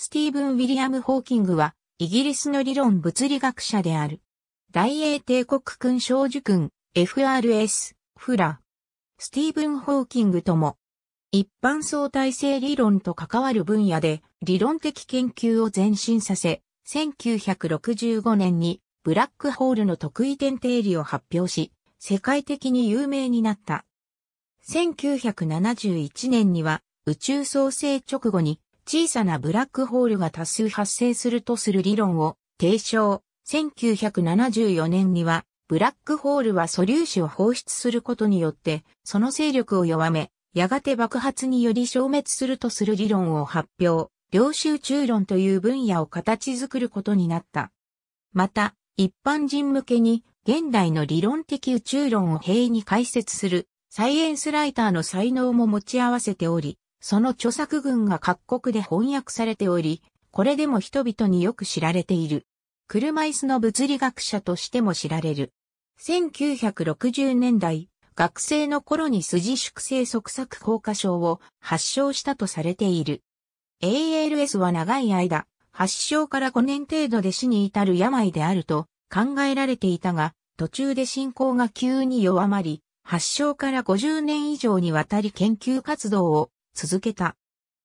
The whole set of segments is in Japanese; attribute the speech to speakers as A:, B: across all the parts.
A: スティーブン・ウィリアム・ホーキングは、イギリスの理論物理学者である。大英帝国君小受君、FRS、フラ。スティーブン・ホーキングとも、一般相対性理論と関わる分野で、理論的研究を前進させ、1965年に、ブラックホールの特異点定理を発表し、世界的に有名になった。1971年には、宇宙創生直後に小さなブラックホールが多数発生するとする理論を提唱。1974年には、ブラックホールは素粒子を放出することによって、その勢力を弱め、やがて爆発により消滅するとする理論を発表、量宇中論という分野を形作ることになった。また、一般人向けに、現代の理論的宇宙論を平易に解説する、サイエンスライターの才能も持ち合わせており、その著作群が各国で翻訳されており、これでも人々によく知られている。車椅子の物理学者としても知られる。1960年代、学生の頃に筋粛性側索硬化症を発症したとされている。ALS は長い間、発症から5年程度で死に至る病であると考えられていたが、途中で進行が急に弱まり、発症から50年以上にわたり研究活動を続けた。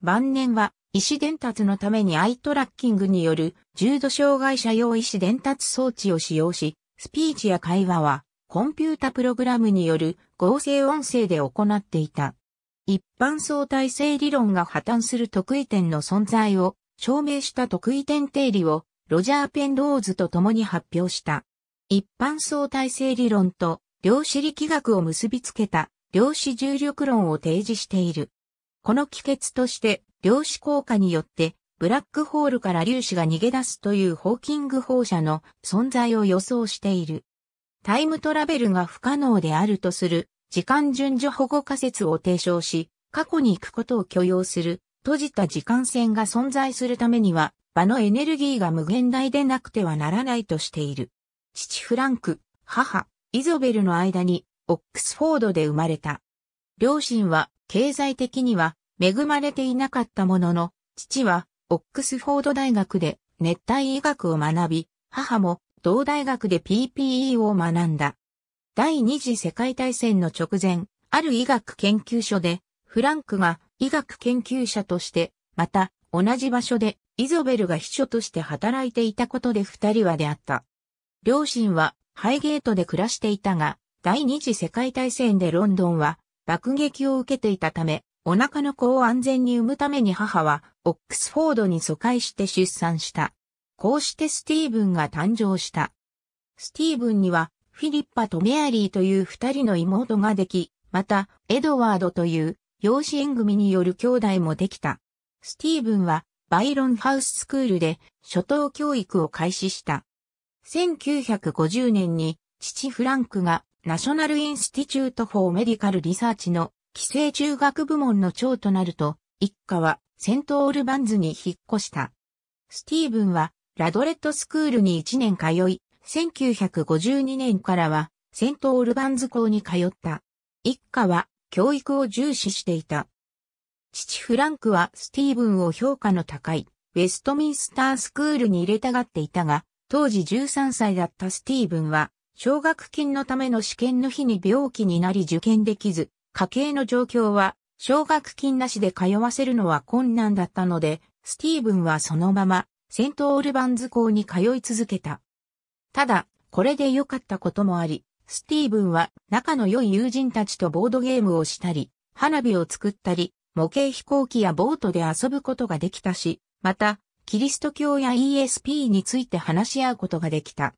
A: 晩年は、医師伝達のためにアイトラッキングによる重度障害者用医師伝達装置を使用し、スピーチや会話はコンピュータプログラムによる合成音声で行っていた。一般相対性理論が破綻する得意点の存在を証明した得意点定理をロジャー・ペンローズと共に発表した。一般相対性理論と量子力学を結びつけた量子重力論を提示している。この帰結として、量子効果によって、ブラックホールから粒子が逃げ出すというホーキング放射の存在を予想している。タイムトラベルが不可能であるとする時間順序保護仮説を提唱し、過去に行くことを許容する閉じた時間線が存在するためには、場のエネルギーが無限大でなくてはならないとしている。父フランク、母、イゾベルの間に、オックスフォードで生まれた。両親は、経済的には、恵まれていなかったものの、父はオックスフォード大学で熱帯医学を学び、母も同大学で PPE を学んだ。第二次世界大戦の直前、ある医学研究所で、フランクが医学研究者として、また同じ場所でイゾベルが秘書として働いていたことで二人は出会った。両親はハイゲートで暮らしていたが、第二次世界大戦でロンドンは爆撃を受けていたため、お腹の子を安全に産むために母は、オックスフォードに疎開して出産した。こうしてスティーブンが誕生した。スティーブンには、フィリッパとメアリーという二人の妹ができ、また、エドワードという養子縁組による兄弟もできた。スティーブンは、バイロンハウススクールで初等教育を開始した。1950年に父フランクがナショナルインスティチュート・フォー・メディカル・リサーチの寄生中学部門の長となると、一家はセントオールバンズに引っ越した。スティーブンはラドレットスクールに1年通い、1952年からはセントオールバンズ校に通った。一家は教育を重視していた。父フランクはスティーブンを評価の高いウェストミンスタースクールに入れたがっていたが、当時13歳だったスティーブンは奨学金のための試験の日に病気になり受験できず、家計の状況は、奨学金なしで通わせるのは困難だったので、スティーブンはそのまま、セントオルバンズ校に通い続けた。ただ、これで良かったこともあり、スティーブンは仲の良い友人たちとボードゲームをしたり、花火を作ったり、模型飛行機やボートで遊ぶことができたし、また、キリスト教や ESP について話し合うことができた。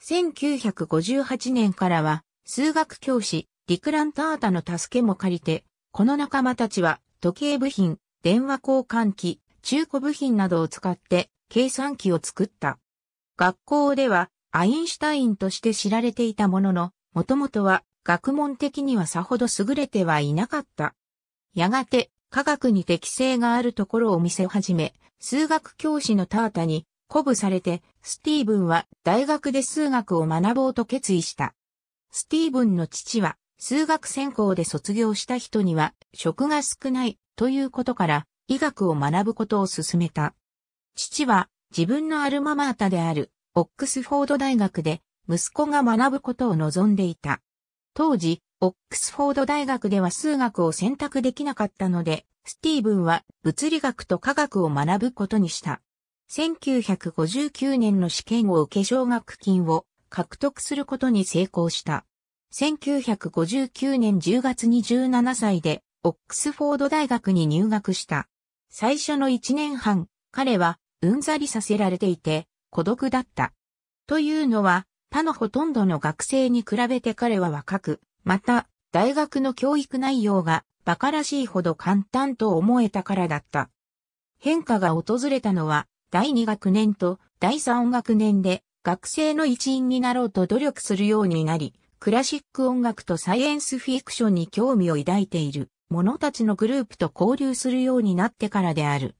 A: 1958年からは、数学教師、リクランタータの助けも借りて、この仲間たちは時計部品、電話交換機、中古部品などを使って計算機を作った。学校ではアインシュタインとして知られていたものの、もともとは学問的にはさほど優れてはいなかった。やがて科学に適性があるところを見せ始め、数学教師のタータに鼓舞されて、スティーブンは大学で数学を学ぼうと決意した。スティーブンの父は数学専攻で卒業した人には職が少ないということから医学を学ぶことを勧めた。父は自分のアルママータであるオックスフォード大学で息子が学ぶことを望んでいた。当時、オックスフォード大学では数学を選択できなかったので、スティーブンは物理学と科学を学ぶことにした。1959年の試験を受け奨学金を獲得することに成功した。1959年10月に17歳で、オックスフォード大学に入学した。最初の1年半、彼はうんざりさせられていて、孤独だった。というのは、他のほとんどの学生に比べて彼は若く、また、大学の教育内容が馬鹿らしいほど簡単と思えたからだった。変化が訪れたのは、第2学年と第3学年で、学生の一員になろうと努力するようになり、クラシック音楽とサイエンスフィクションに興味を抱いている者たちのグループと交流するようになってからである。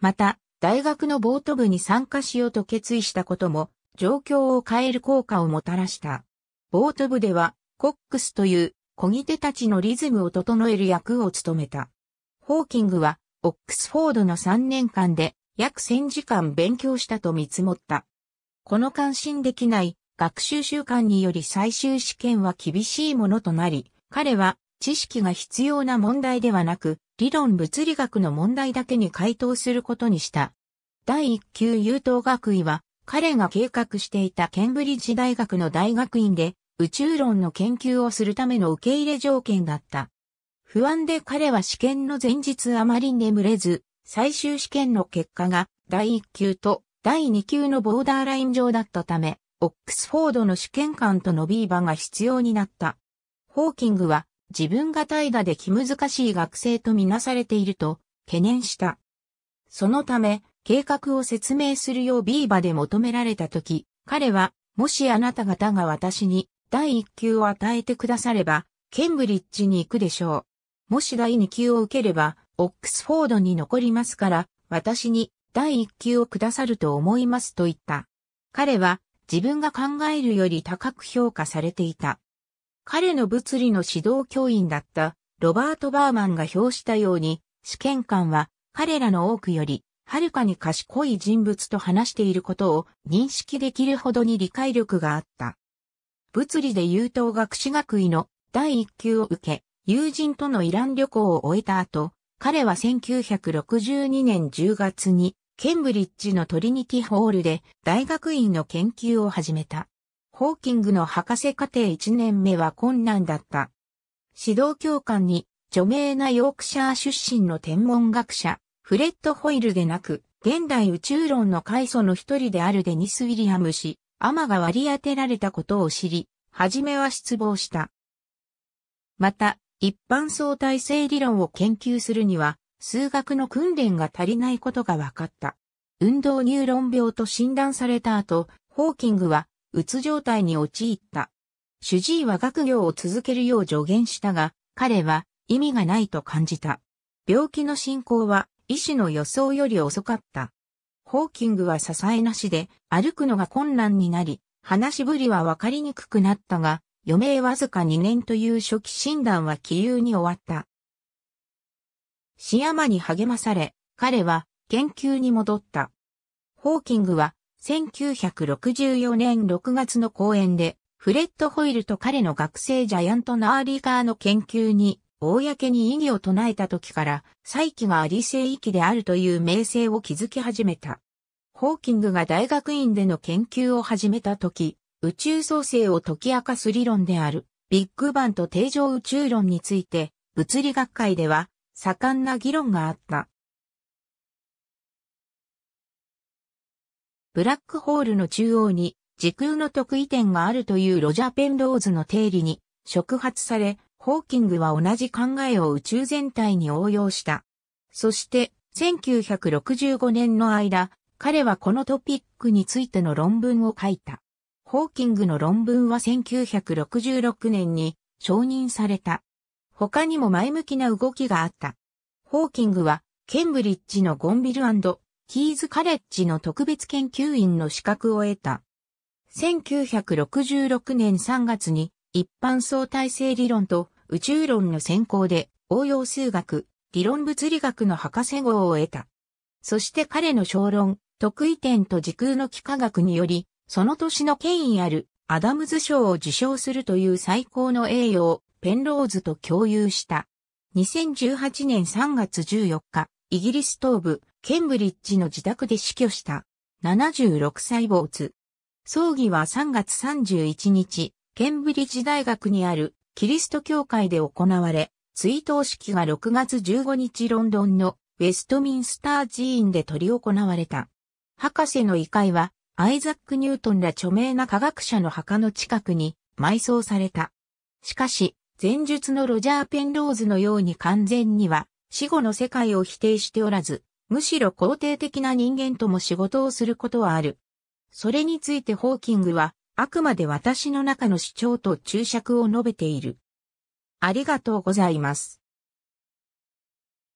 A: また、大学のボート部に参加しようと決意したことも、状況を変える効果をもたらした。ボート部では、コックスという、小ぎ手たちのリズムを整える役を務めた。ホーキングは、オックスフォードの3年間で、約1000時間勉強したと見積もった。この関心できない学習習慣により最終試験は厳しいものとなり、彼は知識が必要な問題ではなく、理論物理学の問題だけに回答することにした。第1級優等学位は、彼が計画していたケンブリッジ大学の大学院で、宇宙論の研究をするための受け入れ条件だった。不安で彼は試験の前日あまり眠れず、最終試験の結果が第1級と第2級のボーダーライン上だったため、オックスフォードの主権官とのビーバが必要になった。ホーキングは自分が怠惰で気難しい学生とみなされていると懸念した。そのため、計画を説明するようビーバで求められたとき、彼は、もしあなた方が私に第1級を与えてくだされば、ケンブリッジに行くでしょう。もし第2級を受ければ、オックスフォードに残りますから、私に第1級をくださると思いますと言った。彼は、自分が考えるより高く評価されていた。彼の物理の指導教員だったロバート・バーマンが表したように、試験官は彼らの多くより、はるかに賢い人物と話していることを認識できるほどに理解力があった。物理で優等学士学位の第1級を受け、友人とのイラン旅行を終えた後、彼は1962年10月にケンブリッジのトリニティホールで大学院の研究を始めた。ホーキングの博士課程1年目は困難だった。指導教官に著名なヨークシャー出身の天文学者、フレッド・ホイルでなく、現代宇宙論の開祖の一人であるデニス・ウィリアム氏、アマが割り当てられたことを知り、初めは失望した。また、一般相対性理論を研究するには、数学の訓練が足りないことが分かった。運動ニューロン病と診断された後、ホーキングは、うつ状態に陥った。主治医は学業を続けるよう助言したが、彼は意味がないと感じた。病気の進行は医師の予想より遅かった。ホーキングは支えなしで歩くのが困難になり、話しぶりはわかりにくくなったが、余命わずか2年という初期診断は起流に終わった。シアマに励まされ、彼は研究に戻った。ホーキングは1964年6月の講演で、フレッド・ホイルと彼の学生ジャイアント・ナーリーカーの研究に、公に異議を唱えた時から、再起が理聖域であるという名声を築き始めた。ホーキングが大学院での研究を始めた時、宇宙創生を解き明かす理論である、ビッグバンと定常宇宙論について、物理学会では、盛んな議論があった。ブラックホールの中央に時空の特異点があるというロジャー・ペンローズの定理に触発され、ホーキングは同じ考えを宇宙全体に応用した。そして、1965年の間、彼はこのトピックについての論文を書いた。ホーキングの論文は1966年に承認された。他にも前向きな動きがあった。ホーキングは、ケンブリッジのゴンビルキーズカレッジの特別研究員の資格を得た。1966年3月に一般相対性理論と宇宙論の専攻で応用数学、理論物理学の博士号を得た。そして彼の小論、得意点と時空の幾何学により、その年の権威あるアダムズ賞を受賞するという最高の栄誉をペンローズと共有した。2018年3月14日、イギリス東部、ケンブリッジの自宅で死去した。76歳主。葬儀は3月31日、ケンブリッジ大学にあるキリスト教会で行われ、追悼式が6月15日ロンドンのウェストミンスター寺院で執り行われた。博士の遺骸は、アイザック・ニュートンら著名な科学者の墓の近くに埋葬された。しかし、前述のロジャー・ペンローズのように完全には死後の世界を否定しておらず、むしろ肯定的な人間とも仕事をすることはある。それについてホーキングは、あくまで私の中の主張と注釈を述べている。ありがとうございます。